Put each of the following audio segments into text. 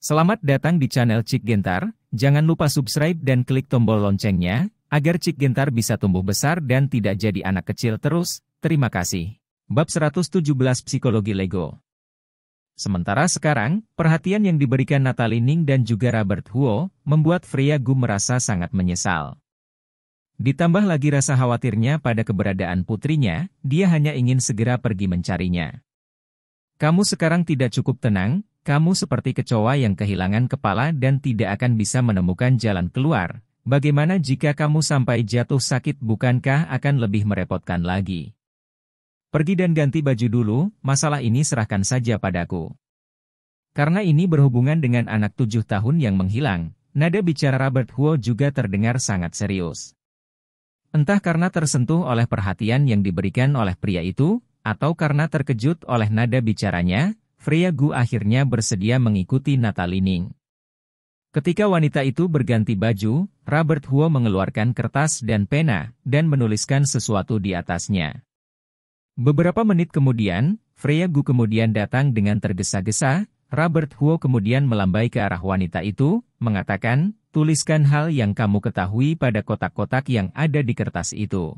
Selamat datang di channel Cik Gentar, jangan lupa subscribe dan klik tombol loncengnya, agar Cik Gentar bisa tumbuh besar dan tidak jadi anak kecil terus, terima kasih. Bab 117 Psikologi Lego Sementara sekarang, perhatian yang diberikan Natalie Ning dan juga Robert Huo, membuat Freya Gu merasa sangat menyesal. Ditambah lagi rasa khawatirnya pada keberadaan putrinya, dia hanya ingin segera pergi mencarinya. Kamu sekarang tidak cukup tenang, kamu seperti kecoa yang kehilangan kepala dan tidak akan bisa menemukan jalan keluar. Bagaimana jika kamu sampai jatuh sakit bukankah akan lebih merepotkan lagi? Pergi dan ganti baju dulu, masalah ini serahkan saja padaku. Karena ini berhubungan dengan anak tujuh tahun yang menghilang, nada bicara Robert Huo juga terdengar sangat serius. Entah karena tersentuh oleh perhatian yang diberikan oleh pria itu, atau karena terkejut oleh nada bicaranya, Freya Gu akhirnya bersedia mengikuti Natalining. Ketika wanita itu berganti baju, Robert Huo mengeluarkan kertas dan pena, dan menuliskan sesuatu di atasnya. Beberapa menit kemudian, Freya Gu kemudian datang dengan tergesa-gesa, Robert Huo kemudian melambai ke arah wanita itu, mengatakan, tuliskan hal yang kamu ketahui pada kotak-kotak yang ada di kertas itu.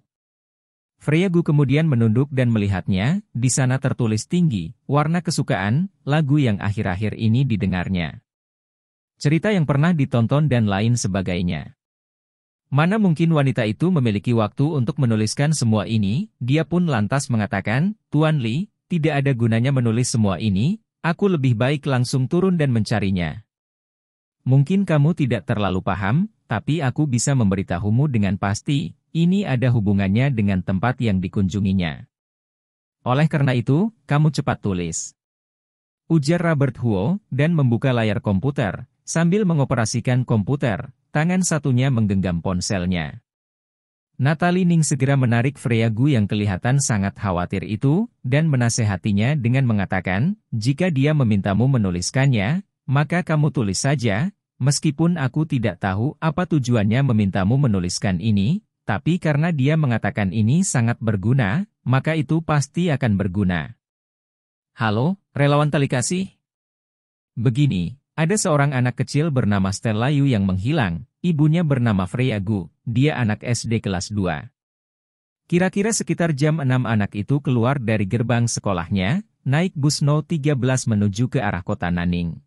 Freyagu kemudian menunduk dan melihatnya, di sana tertulis tinggi, warna kesukaan, lagu yang akhir-akhir ini didengarnya. Cerita yang pernah ditonton dan lain sebagainya. Mana mungkin wanita itu memiliki waktu untuk menuliskan semua ini, dia pun lantas mengatakan, Tuan Li, tidak ada gunanya menulis semua ini, aku lebih baik langsung turun dan mencarinya. Mungkin kamu tidak terlalu paham, tapi aku bisa memberitahumu dengan pasti, ini ada hubungannya dengan tempat yang dikunjunginya. Oleh karena itu, kamu cepat tulis. Ujar Robert Huo, dan membuka layar komputer, sambil mengoperasikan komputer, tangan satunya menggenggam ponselnya. Natalie Ning segera menarik Freya Gu yang kelihatan sangat khawatir itu, dan menasehatinya dengan mengatakan, jika dia memintamu menuliskannya, maka kamu tulis saja, meskipun aku tidak tahu apa tujuannya memintamu menuliskan ini, tapi karena dia mengatakan ini sangat berguna, maka itu pasti akan berguna. Halo, relawan tali Begini, ada seorang anak kecil bernama Stella Yu yang menghilang, ibunya bernama Freyagu, dia anak SD kelas 2. Kira-kira sekitar jam 6 anak itu keluar dari gerbang sekolahnya, naik bus No 13 menuju ke arah kota Naning.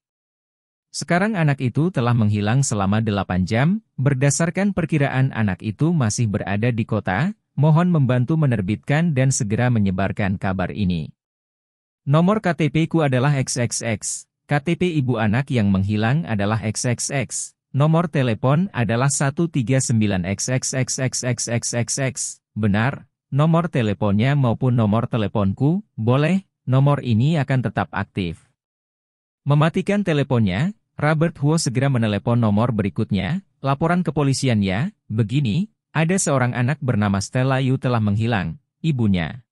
Sekarang anak itu telah menghilang selama 8 jam, berdasarkan perkiraan anak itu masih berada di kota, mohon membantu menerbitkan dan segera menyebarkan kabar ini. Nomor KTP ku adalah XXX, KTP ibu anak yang menghilang adalah XXX, nomor telepon adalah 139XXXXXXXX, benar, nomor teleponnya maupun nomor teleponku, boleh, nomor ini akan tetap aktif. Mematikan teleponnya, Robert Huo segera menelepon nomor berikutnya, laporan kepolisian ya, begini, ada seorang anak bernama Stella Yu telah menghilang, ibunya.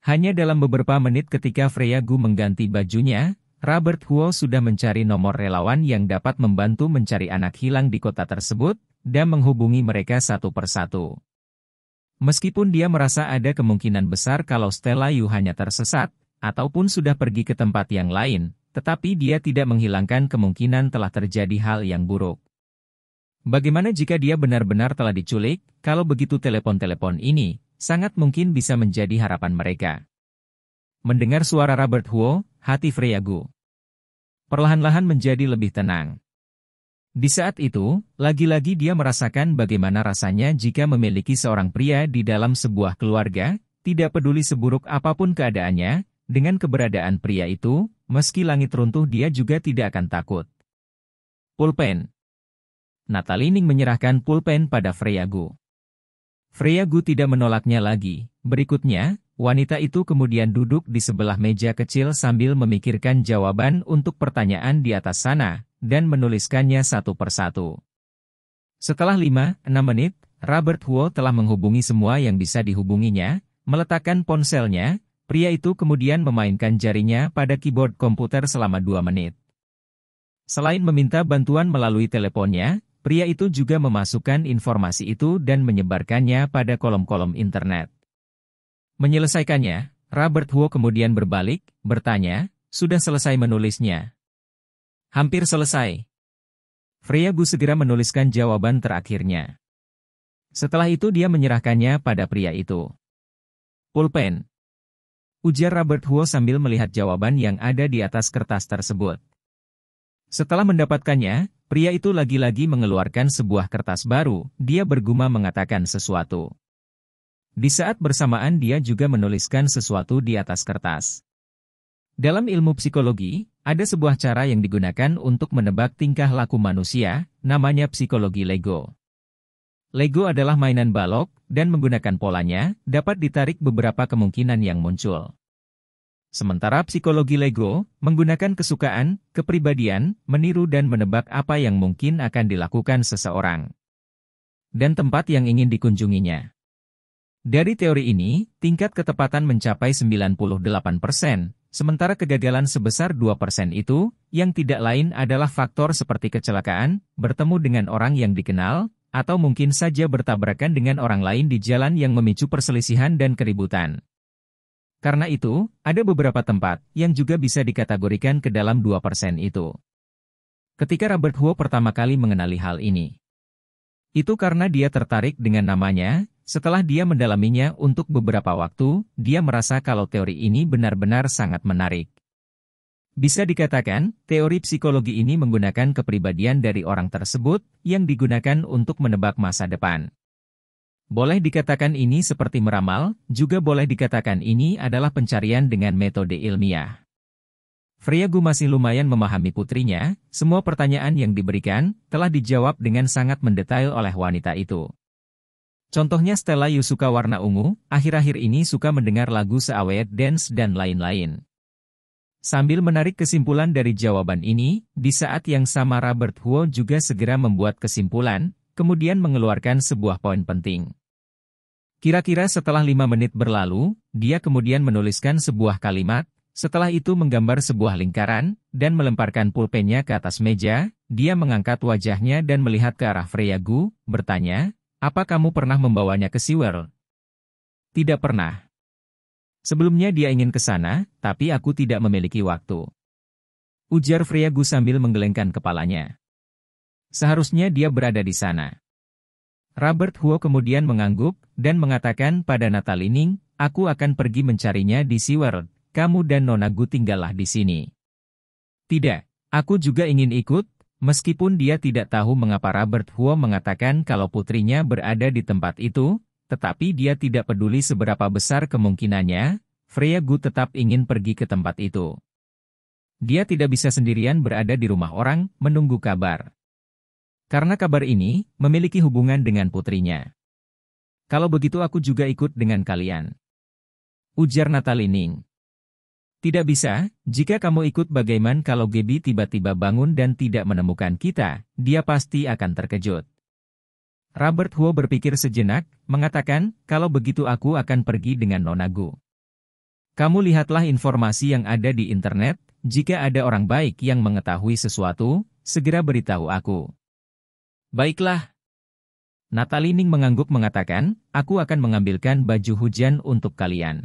Hanya dalam beberapa menit ketika Freya Gu mengganti bajunya, Robert Huo sudah mencari nomor relawan yang dapat membantu mencari anak hilang di kota tersebut, dan menghubungi mereka satu persatu. Meskipun dia merasa ada kemungkinan besar kalau Stella Yu hanya tersesat, ataupun sudah pergi ke tempat yang lain, tetapi dia tidak menghilangkan kemungkinan telah terjadi hal yang buruk. Bagaimana jika dia benar-benar telah diculik, kalau begitu telepon-telepon ini, sangat mungkin bisa menjadi harapan mereka. Mendengar suara Robert Huo, hati Freyagu perlahan-lahan menjadi lebih tenang. Di saat itu, lagi-lagi dia merasakan bagaimana rasanya jika memiliki seorang pria di dalam sebuah keluarga, tidak peduli seburuk apapun keadaannya, dengan keberadaan pria itu, Meski langit runtuh dia juga tidak akan takut. Pulpen Natalining menyerahkan pulpen pada Freya Gu tidak menolaknya lagi. Berikutnya, wanita itu kemudian duduk di sebelah meja kecil sambil memikirkan jawaban untuk pertanyaan di atas sana, dan menuliskannya satu persatu. Setelah lima, 6 menit, Robert Huo telah menghubungi semua yang bisa dihubunginya, meletakkan ponselnya, Pria itu kemudian memainkan jarinya pada keyboard komputer selama dua menit. Selain meminta bantuan melalui teleponnya, pria itu juga memasukkan informasi itu dan menyebarkannya pada kolom-kolom internet. Menyelesaikannya, Robert Huo kemudian berbalik, bertanya, sudah selesai menulisnya. Hampir selesai. Freya Gu segera menuliskan jawaban terakhirnya. Setelah itu dia menyerahkannya pada pria itu. Pulpen, Ujar Robert Huo sambil melihat jawaban yang ada di atas kertas tersebut. Setelah mendapatkannya, pria itu lagi-lagi mengeluarkan sebuah kertas baru, dia bergumam mengatakan sesuatu. Di saat bersamaan dia juga menuliskan sesuatu di atas kertas. Dalam ilmu psikologi, ada sebuah cara yang digunakan untuk menebak tingkah laku manusia, namanya psikologi Lego. Lego adalah mainan balok, dan menggunakan polanya, dapat ditarik beberapa kemungkinan yang muncul. Sementara psikologi Lego, menggunakan kesukaan, kepribadian, meniru dan menebak apa yang mungkin akan dilakukan seseorang. Dan tempat yang ingin dikunjunginya. Dari teori ini, tingkat ketepatan mencapai 98%, sementara kegagalan sebesar 2% itu, yang tidak lain adalah faktor seperti kecelakaan, bertemu dengan orang yang dikenal, atau mungkin saja bertabrakan dengan orang lain di jalan yang memicu perselisihan dan keributan. Karena itu, ada beberapa tempat yang juga bisa dikategorikan ke dalam 2% itu. Ketika Robert Huo pertama kali mengenali hal ini, itu karena dia tertarik dengan namanya, setelah dia mendalaminya untuk beberapa waktu, dia merasa kalau teori ini benar-benar sangat menarik. Bisa dikatakan, teori psikologi ini menggunakan kepribadian dari orang tersebut yang digunakan untuk menebak masa depan. Boleh dikatakan ini seperti meramal, juga boleh dikatakan ini adalah pencarian dengan metode ilmiah. Friagu masih lumayan memahami putrinya, semua pertanyaan yang diberikan telah dijawab dengan sangat mendetail oleh wanita itu. Contohnya Stella Yusuka warna ungu, akhir-akhir ini suka mendengar lagu seawet Dance dan lain-lain. Sambil menarik kesimpulan dari jawaban ini, di saat yang sama Robert Huo juga segera membuat kesimpulan, kemudian mengeluarkan sebuah poin penting. Kira-kira setelah lima menit berlalu, dia kemudian menuliskan sebuah kalimat, setelah itu menggambar sebuah lingkaran, dan melemparkan pulpennya ke atas meja, dia mengangkat wajahnya dan melihat ke arah Freya Gu, bertanya, apa kamu pernah membawanya ke Sewell? Tidak pernah. Sebelumnya dia ingin ke sana, tapi aku tidak memiliki waktu. Ujar Freyagu sambil menggelengkan kepalanya. Seharusnya dia berada di sana. Robert Huo kemudian mengangguk dan mengatakan pada Ning, aku akan pergi mencarinya di SeaWorld, kamu dan Nona Gu tinggallah di sini. Tidak, aku juga ingin ikut, meskipun dia tidak tahu mengapa Robert Huo mengatakan kalau putrinya berada di tempat itu, tetapi dia tidak peduli seberapa besar kemungkinannya, Freya Gu tetap ingin pergi ke tempat itu. Dia tidak bisa sendirian berada di rumah orang, menunggu kabar. Karena kabar ini, memiliki hubungan dengan putrinya. Kalau begitu aku juga ikut dengan kalian. Ujar Ning. Tidak bisa, jika kamu ikut bagaimana kalau Gebi tiba-tiba bangun dan tidak menemukan kita, dia pasti akan terkejut. Robert Huo berpikir sejenak, mengatakan, kalau begitu aku akan pergi dengan Nonago. Kamu lihatlah informasi yang ada di internet, jika ada orang baik yang mengetahui sesuatu, segera beritahu aku. Baiklah. Natalining mengangguk mengatakan, aku akan mengambilkan baju hujan untuk kalian.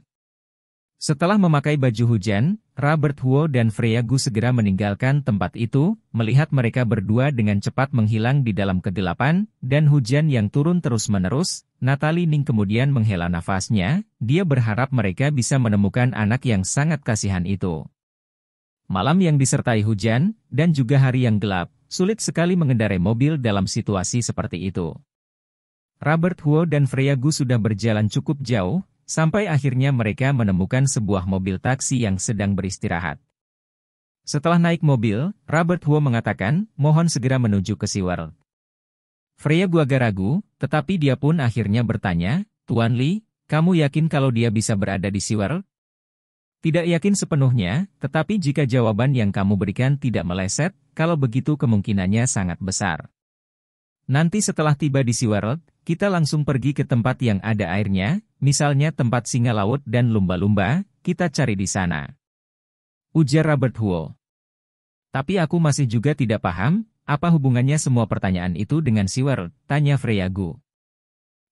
Setelah memakai baju hujan, Robert Huo dan Freya Gu segera meninggalkan tempat itu, melihat mereka berdua dengan cepat menghilang di dalam kegelapan, dan hujan yang turun terus-menerus, Natalie Ning kemudian menghela nafasnya, dia berharap mereka bisa menemukan anak yang sangat kasihan itu. Malam yang disertai hujan, dan juga hari yang gelap, sulit sekali mengendarai mobil dalam situasi seperti itu. Robert Huo dan Freya Gu sudah berjalan cukup jauh, Sampai akhirnya mereka menemukan sebuah mobil taksi yang sedang beristirahat. Setelah naik mobil, Robert Huo mengatakan, mohon segera menuju ke SeaWorld. Freya agak ragu, tetapi dia pun akhirnya bertanya, Tuan Li, kamu yakin kalau dia bisa berada di SeaWorld? Tidak yakin sepenuhnya, tetapi jika jawaban yang kamu berikan tidak meleset, kalau begitu kemungkinannya sangat besar. Nanti setelah tiba di SeaWorld, kita langsung pergi ke tempat yang ada airnya, misalnya tempat singa laut dan lumba-lumba, kita cari di sana. Ujar Robert Huo. Tapi aku masih juga tidak paham, apa hubungannya semua pertanyaan itu dengan siwer? tanya Freya Gu.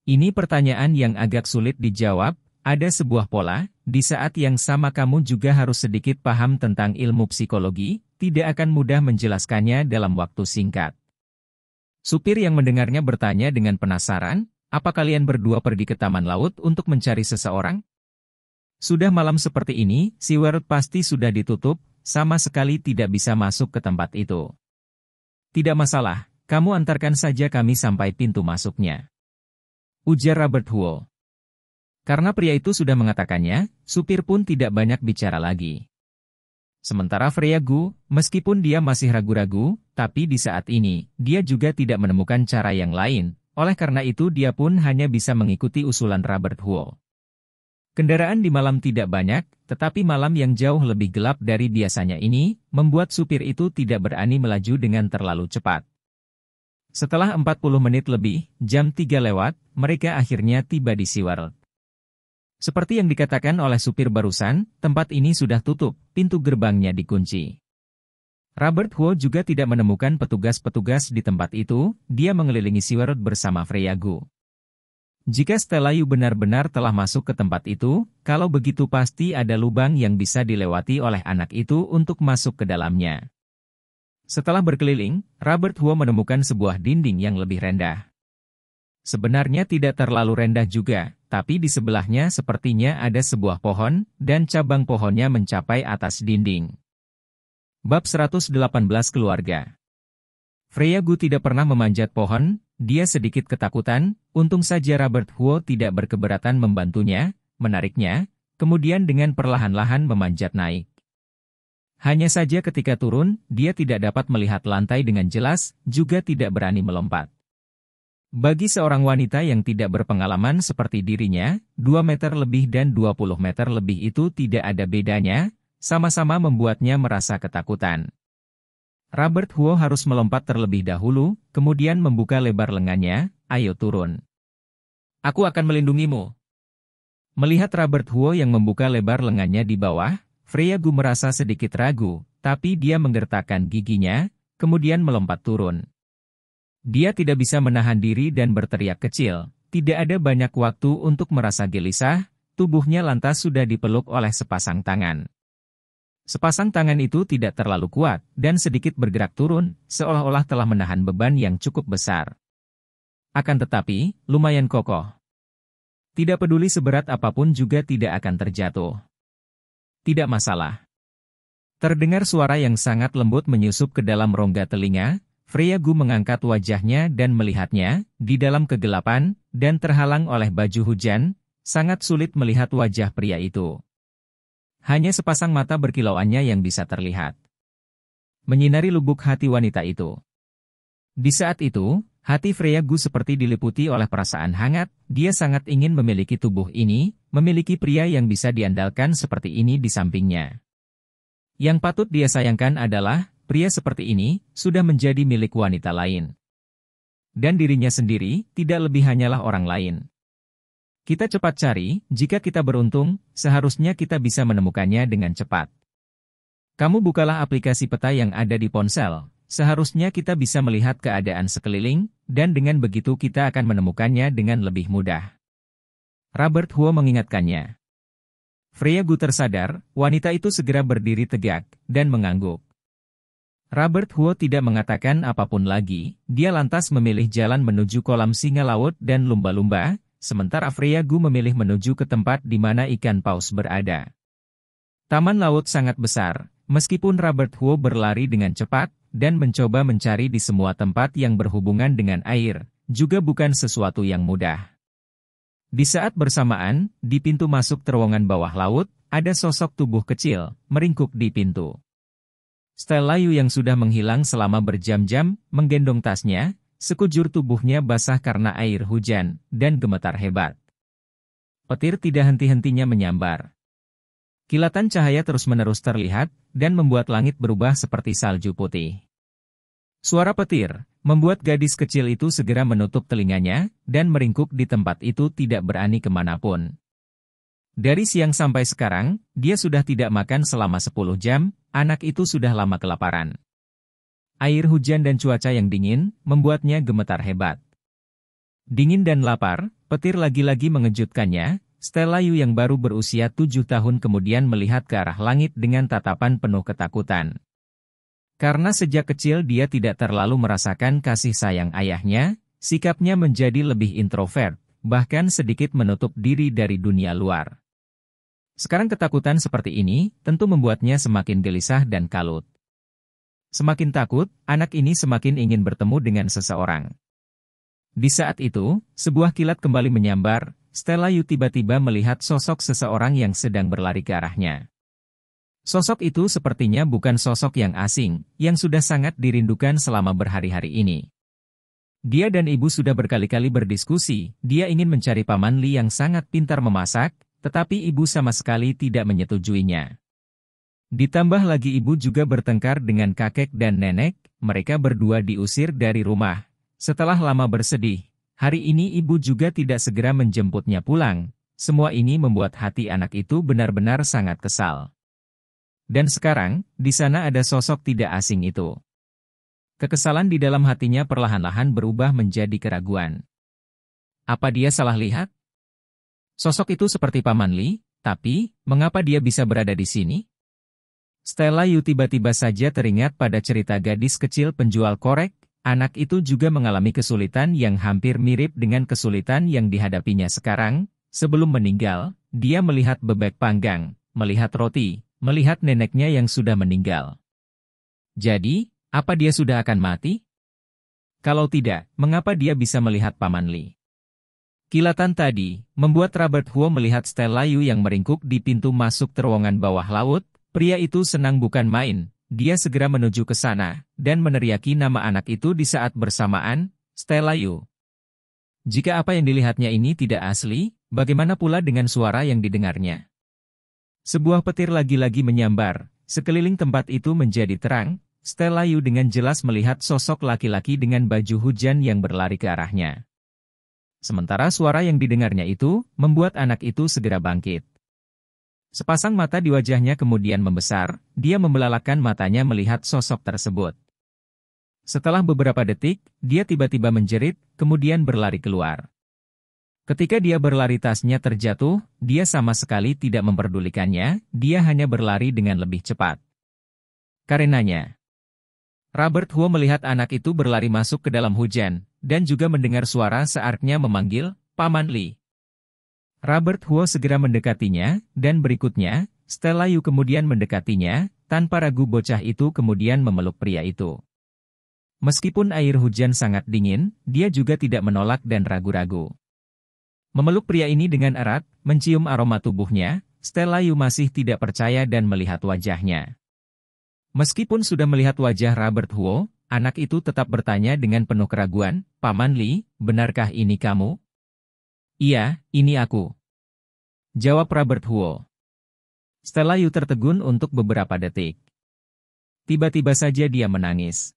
Ini pertanyaan yang agak sulit dijawab, ada sebuah pola, di saat yang sama kamu juga harus sedikit paham tentang ilmu psikologi, tidak akan mudah menjelaskannya dalam waktu singkat. Supir yang mendengarnya bertanya dengan penasaran, apa kalian berdua pergi ke taman laut untuk mencari seseorang? Sudah malam seperti ini, SeaWorld pasti sudah ditutup, sama sekali tidak bisa masuk ke tempat itu. Tidak masalah, kamu antarkan saja kami sampai pintu masuknya. Ujar Robert Huo. Karena pria itu sudah mengatakannya, supir pun tidak banyak bicara lagi. Sementara Freya Gu, meskipun dia masih ragu-ragu, tapi di saat ini, dia juga tidak menemukan cara yang lain, oleh karena itu dia pun hanya bisa mengikuti usulan Robert Huo. Kendaraan di malam tidak banyak, tetapi malam yang jauh lebih gelap dari biasanya ini, membuat supir itu tidak berani melaju dengan terlalu cepat. Setelah 40 menit lebih, jam 3 lewat, mereka akhirnya tiba di Seaworld. Seperti yang dikatakan oleh supir barusan, tempat ini sudah tutup, pintu gerbangnya dikunci. Robert Huo juga tidak menemukan petugas-petugas di tempat itu, dia mengelilingi Siwerot bersama Freyagu. Jika Stella Yu benar-benar telah masuk ke tempat itu, kalau begitu pasti ada lubang yang bisa dilewati oleh anak itu untuk masuk ke dalamnya. Setelah berkeliling, Robert Huo menemukan sebuah dinding yang lebih rendah. Sebenarnya tidak terlalu rendah juga, tapi di sebelahnya sepertinya ada sebuah pohon, dan cabang pohonnya mencapai atas dinding. Bab 118 Keluarga Freyagu tidak pernah memanjat pohon, dia sedikit ketakutan, untung saja Robert Huo tidak berkeberatan membantunya, menariknya, kemudian dengan perlahan-lahan memanjat naik. Hanya saja ketika turun, dia tidak dapat melihat lantai dengan jelas, juga tidak berani melompat. Bagi seorang wanita yang tidak berpengalaman seperti dirinya, 2 meter lebih dan 20 meter lebih itu tidak ada bedanya, sama-sama membuatnya merasa ketakutan. Robert Huo harus melompat terlebih dahulu, kemudian membuka lebar lengannya, ayo turun. Aku akan melindungimu. Melihat Robert Huo yang membuka lebar lengannya di bawah, Freya Gu merasa sedikit ragu, tapi dia menggertakkan giginya, kemudian melompat turun. Dia tidak bisa menahan diri dan berteriak kecil. Tidak ada banyak waktu untuk merasa gelisah, tubuhnya lantas sudah dipeluk oleh sepasang tangan. Sepasang tangan itu tidak terlalu kuat dan sedikit bergerak turun, seolah-olah telah menahan beban yang cukup besar. Akan tetapi, lumayan kokoh. Tidak peduli seberat apapun juga tidak akan terjatuh. Tidak masalah. Terdengar suara yang sangat lembut menyusup ke dalam rongga telinga, Freya Freyagu mengangkat wajahnya dan melihatnya, di dalam kegelapan, dan terhalang oleh baju hujan, sangat sulit melihat wajah pria itu. Hanya sepasang mata berkilauannya yang bisa terlihat. Menyinari lubuk hati wanita itu. Di saat itu, hati Freya Freyagu seperti diliputi oleh perasaan hangat, dia sangat ingin memiliki tubuh ini, memiliki pria yang bisa diandalkan seperti ini di sampingnya. Yang patut dia sayangkan adalah, pria seperti ini sudah menjadi milik wanita lain. Dan dirinya sendiri tidak lebih hanyalah orang lain. Kita cepat cari, jika kita beruntung, seharusnya kita bisa menemukannya dengan cepat. Kamu bukalah aplikasi peta yang ada di ponsel, seharusnya kita bisa melihat keadaan sekeliling, dan dengan begitu kita akan menemukannya dengan lebih mudah. Robert Huo mengingatkannya. Freya Guter tersadar, wanita itu segera berdiri tegak, dan mengangguk. Robert Huo tidak mengatakan apapun lagi, dia lantas memilih jalan menuju kolam singa laut dan lumba-lumba, sementara Freya Gu memilih menuju ke tempat di mana ikan paus berada. Taman laut sangat besar, meskipun Robert Huo berlari dengan cepat, dan mencoba mencari di semua tempat yang berhubungan dengan air, juga bukan sesuatu yang mudah. Di saat bersamaan, di pintu masuk terowongan bawah laut, ada sosok tubuh kecil, meringkuk di pintu. Stella Yu yang sudah menghilang selama berjam-jam, menggendong tasnya, sekujur tubuhnya basah karena air hujan dan gemetar hebat. Petir tidak henti-hentinya menyambar. Kilatan cahaya terus-menerus terlihat dan membuat langit berubah seperti salju putih. Suara petir membuat gadis kecil itu segera menutup telinganya dan meringkuk di tempat itu tidak berani kemanapun. Dari siang sampai sekarang, dia sudah tidak makan selama 10 jam, anak itu sudah lama kelaparan. Air hujan dan cuaca yang dingin, membuatnya gemetar hebat. Dingin dan lapar, petir lagi-lagi mengejutkannya, Stella Yu yang baru berusia 7 tahun kemudian melihat ke arah langit dengan tatapan penuh ketakutan. Karena sejak kecil dia tidak terlalu merasakan kasih sayang ayahnya, sikapnya menjadi lebih introvert, bahkan sedikit menutup diri dari dunia luar. Sekarang ketakutan seperti ini tentu membuatnya semakin gelisah dan kalut. Semakin takut, anak ini semakin ingin bertemu dengan seseorang. Di saat itu, sebuah kilat kembali menyambar, Stella Yu tiba-tiba melihat sosok seseorang yang sedang berlari ke arahnya. Sosok itu sepertinya bukan sosok yang asing, yang sudah sangat dirindukan selama berhari-hari ini. Dia dan ibu sudah berkali-kali berdiskusi, dia ingin mencari paman Li yang sangat pintar memasak, tetapi ibu sama sekali tidak menyetujuinya. Ditambah lagi ibu juga bertengkar dengan kakek dan nenek, mereka berdua diusir dari rumah. Setelah lama bersedih, hari ini ibu juga tidak segera menjemputnya pulang. Semua ini membuat hati anak itu benar-benar sangat kesal. Dan sekarang, di sana ada sosok tidak asing itu. Kekesalan di dalam hatinya perlahan-lahan berubah menjadi keraguan. Apa dia salah lihat? Sosok itu seperti Paman Li, tapi, mengapa dia bisa berada di sini? Stella Yu tiba-tiba saja teringat pada cerita gadis kecil penjual korek, anak itu juga mengalami kesulitan yang hampir mirip dengan kesulitan yang dihadapinya sekarang. Sebelum meninggal, dia melihat bebek panggang, melihat roti, melihat neneknya yang sudah meninggal. Jadi, apa dia sudah akan mati? Kalau tidak, mengapa dia bisa melihat Paman Li? Kilatan tadi membuat Robert Huo melihat Stella Yu yang meringkuk di pintu masuk terowongan bawah laut. Pria itu senang bukan main. Dia segera menuju ke sana dan meneriaki nama anak itu di saat bersamaan, Stella Yu. Jika apa yang dilihatnya ini tidak asli, bagaimana pula dengan suara yang didengarnya? Sebuah petir lagi-lagi menyambar, sekeliling tempat itu menjadi terang, Stella Yu dengan jelas melihat sosok laki-laki dengan baju hujan yang berlari ke arahnya. Sementara suara yang didengarnya itu membuat anak itu segera bangkit. Sepasang mata di wajahnya kemudian membesar, dia membelalakan matanya melihat sosok tersebut. Setelah beberapa detik, dia tiba-tiba menjerit, kemudian berlari keluar. Ketika dia berlari tasnya terjatuh, dia sama sekali tidak memperdulikannya, dia hanya berlari dengan lebih cepat. Karenanya, Robert Huo melihat anak itu berlari masuk ke dalam hujan, dan juga mendengar suara saatnya memanggil, Paman Li. Robert Huo segera mendekatinya, dan berikutnya, Stella Yu kemudian mendekatinya, tanpa ragu bocah itu kemudian memeluk pria itu. Meskipun air hujan sangat dingin, dia juga tidak menolak dan ragu-ragu. Memeluk pria ini dengan erat, mencium aroma tubuhnya, Stella Yu masih tidak percaya dan melihat wajahnya. Meskipun sudah melihat wajah Robert Huo, Anak itu tetap bertanya dengan penuh keraguan, Paman Li, benarkah ini kamu? Iya, ini aku. Jawab Robert Huo. Stella Yu tertegun untuk beberapa detik. Tiba-tiba saja dia menangis.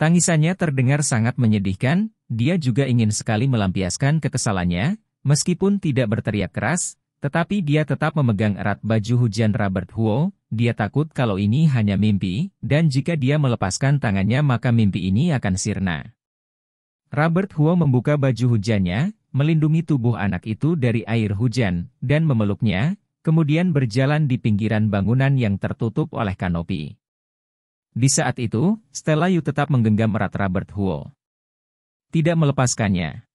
Tangisannya terdengar sangat menyedihkan, dia juga ingin sekali melampiaskan kekesalannya, meskipun tidak berteriak keras, tetapi dia tetap memegang erat baju hujan Robert Huo, dia takut kalau ini hanya mimpi, dan jika dia melepaskan tangannya maka mimpi ini akan sirna. Robert Huo membuka baju hujannya, melindungi tubuh anak itu dari air hujan, dan memeluknya, kemudian berjalan di pinggiran bangunan yang tertutup oleh kanopi. Di saat itu, Stella Yu tetap menggenggam erat Robert Huo. Tidak melepaskannya.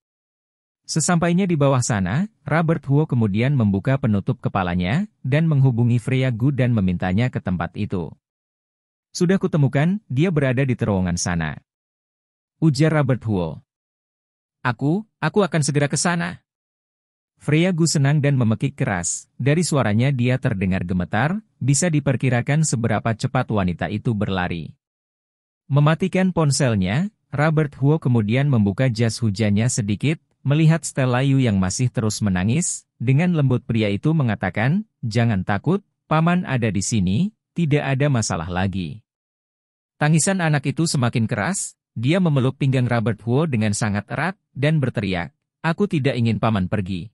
Sesampainya di bawah sana, Robert Huo kemudian membuka penutup kepalanya dan menghubungi Freya Gu dan memintanya ke tempat itu. Sudah kutemukan, dia berada di terowongan sana. Ujar Robert Huo. Aku, aku akan segera ke sana. Freya Gu senang dan memekik keras, dari suaranya dia terdengar gemetar, bisa diperkirakan seberapa cepat wanita itu berlari. Mematikan ponselnya, Robert Huo kemudian membuka jas hujannya sedikit Melihat Stella Yu yang masih terus menangis, dengan lembut pria itu mengatakan, Jangan takut, paman ada di sini, tidak ada masalah lagi. Tangisan anak itu semakin keras, dia memeluk pinggang Robert Huo dengan sangat erat, dan berteriak, Aku tidak ingin paman pergi.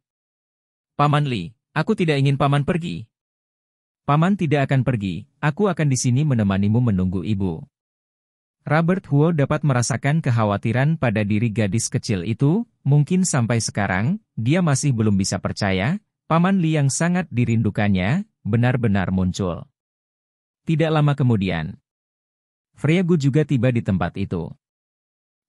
Paman Li, aku tidak ingin paman pergi. Paman tidak akan pergi, aku akan di sini menemanimu menunggu ibu. Robert Huo dapat merasakan kekhawatiran pada diri gadis kecil itu, mungkin sampai sekarang, dia masih belum bisa percaya, Paman Li yang sangat dirindukannya, benar-benar muncul. Tidak lama kemudian, Freya Gu juga tiba di tempat itu.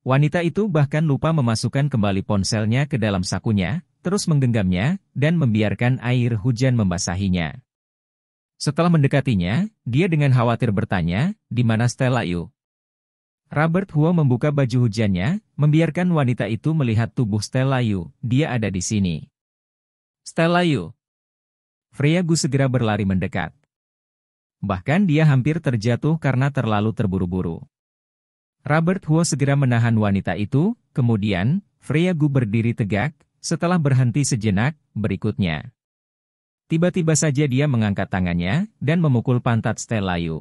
Wanita itu bahkan lupa memasukkan kembali ponselnya ke dalam sakunya, terus menggenggamnya, dan membiarkan air hujan membasahinya. Setelah mendekatinya, dia dengan khawatir bertanya, di mana Stella Yu? Robert Huo membuka baju hujannya, membiarkan wanita itu melihat tubuh Stella Yu, dia ada di sini. Stella Yu. Freya Gu segera berlari mendekat. Bahkan dia hampir terjatuh karena terlalu terburu-buru. Robert Huo segera menahan wanita itu, kemudian, Freya Gu berdiri tegak, setelah berhenti sejenak, berikutnya. Tiba-tiba saja dia mengangkat tangannya, dan memukul pantat Stella Yu.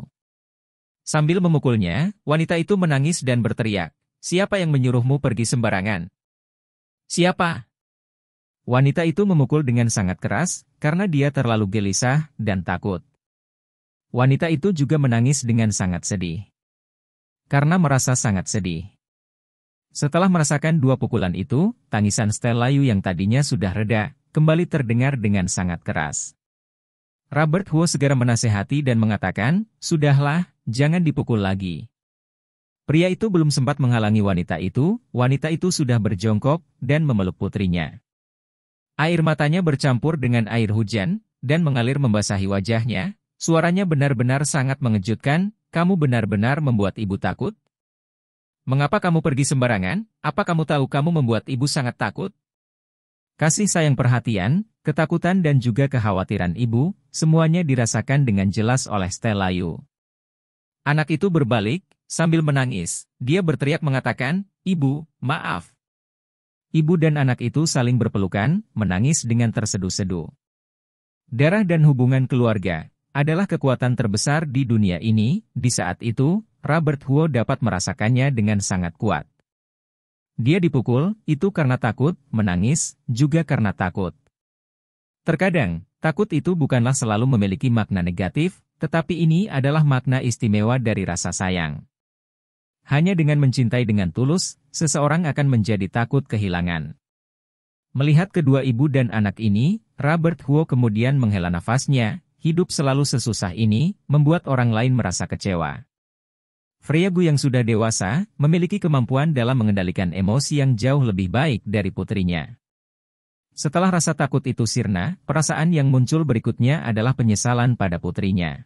Sambil memukulnya, wanita itu menangis dan berteriak, Siapa yang menyuruhmu pergi sembarangan? Siapa? Wanita itu memukul dengan sangat keras, karena dia terlalu gelisah dan takut. Wanita itu juga menangis dengan sangat sedih. Karena merasa sangat sedih. Setelah merasakan dua pukulan itu, tangisan Stella Yu yang tadinya sudah reda, kembali terdengar dengan sangat keras. Robert Huo segera menasehati dan mengatakan, Sudahlah, jangan dipukul lagi. Pria itu belum sempat menghalangi wanita itu, wanita itu sudah berjongkok dan memeluk putrinya. Air matanya bercampur dengan air hujan, dan mengalir membasahi wajahnya, suaranya benar-benar sangat mengejutkan, kamu benar-benar membuat ibu takut? Mengapa kamu pergi sembarangan? Apa kamu tahu kamu membuat ibu sangat takut? Kasih sayang perhatian, ketakutan dan juga kekhawatiran ibu, semuanya dirasakan dengan jelas oleh Stella Yu. Anak itu berbalik, sambil menangis, dia berteriak mengatakan, Ibu, maaf. Ibu dan anak itu saling berpelukan, menangis dengan terseduh-seduh. Darah dan hubungan keluarga adalah kekuatan terbesar di dunia ini, di saat itu, Robert Huo dapat merasakannya dengan sangat kuat. Dia dipukul, itu karena takut, menangis, juga karena takut. Terkadang, takut itu bukanlah selalu memiliki makna negatif, tetapi ini adalah makna istimewa dari rasa sayang. Hanya dengan mencintai dengan tulus, seseorang akan menjadi takut kehilangan. Melihat kedua ibu dan anak ini, Robert Huo kemudian menghela nafasnya, hidup selalu sesusah ini, membuat orang lain merasa kecewa. Freyagu yang sudah dewasa memiliki kemampuan dalam mengendalikan emosi yang jauh lebih baik dari putrinya. Setelah rasa takut itu sirna, perasaan yang muncul berikutnya adalah penyesalan pada putrinya.